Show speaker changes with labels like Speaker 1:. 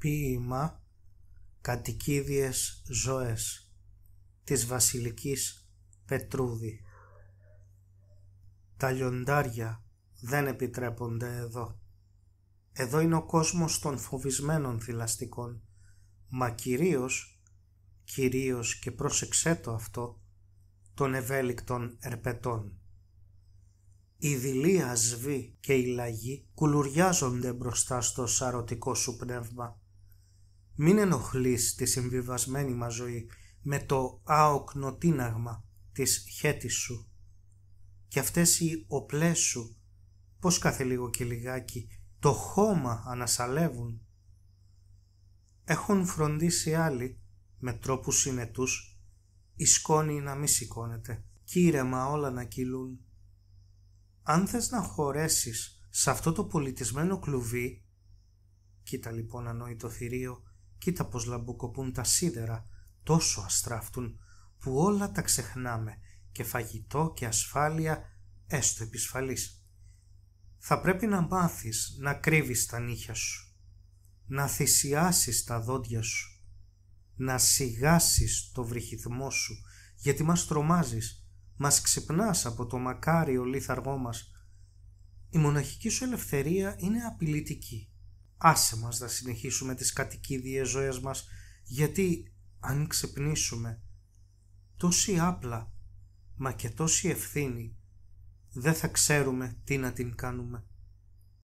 Speaker 1: ποίημα «Κατοικίδιες ζωές» της Βασιλικής Πετρούδη. Τα λιοντάρια δεν επιτρέπονται εδώ. Εδώ είναι ο κόσμος των φοβισμένων θηλαστικών, μα κυρίως, κυρίως και πρόσεξέ το αυτό, των ευέλικτων ερπετών. Η δειλή ασβή και η λαγή κουλουριάζονται μπροστά στο σαρωτικό σου πνεύμα μην ενοχλείς τη συμβιβασμένη μας ζωή με το άοκνο τίναγμα της χέτης σου. Και αυτές οι οπλές σου, πως κάθε λίγο και λιγάκι, το χώμα ανασαλεύουν. Έχουν φροντίσει άλλοι, με τρόπους συνετούς, η σκόνη να μη σηκώνεται, κύρεμα όλα να κυλούν. Αν θες να χωρέσεις σε αυτό το πολιτισμένο κλουβί, κοίτα λοιπόν ανόητο θηρίο, Κοίτα πως λαμποκοπούν τα σίδερα, τόσο αστράφτουν, που όλα τα ξεχνάμε και φαγητό και ασφάλεια έστω επισφαλής. Θα πρέπει να μάθεις να κρύβεις τα νύχια σου, να θυσιάσεις τα δόντια σου, να σιγάσεις το βρυχυθμό σου, γιατί μας τρομάζεις, μας ξυπνάς από το μακάριο λίθαργό μας. Η μοναχική σου ελευθερία είναι απειλητική άσε μας να συνεχίσουμε τις κατοικίδιες ζωές μας, γιατί αν ξυπνήσουμε τόση άπλα, μα και τόση ευθύνη, δεν θα ξέρουμε τι να την κάνουμε.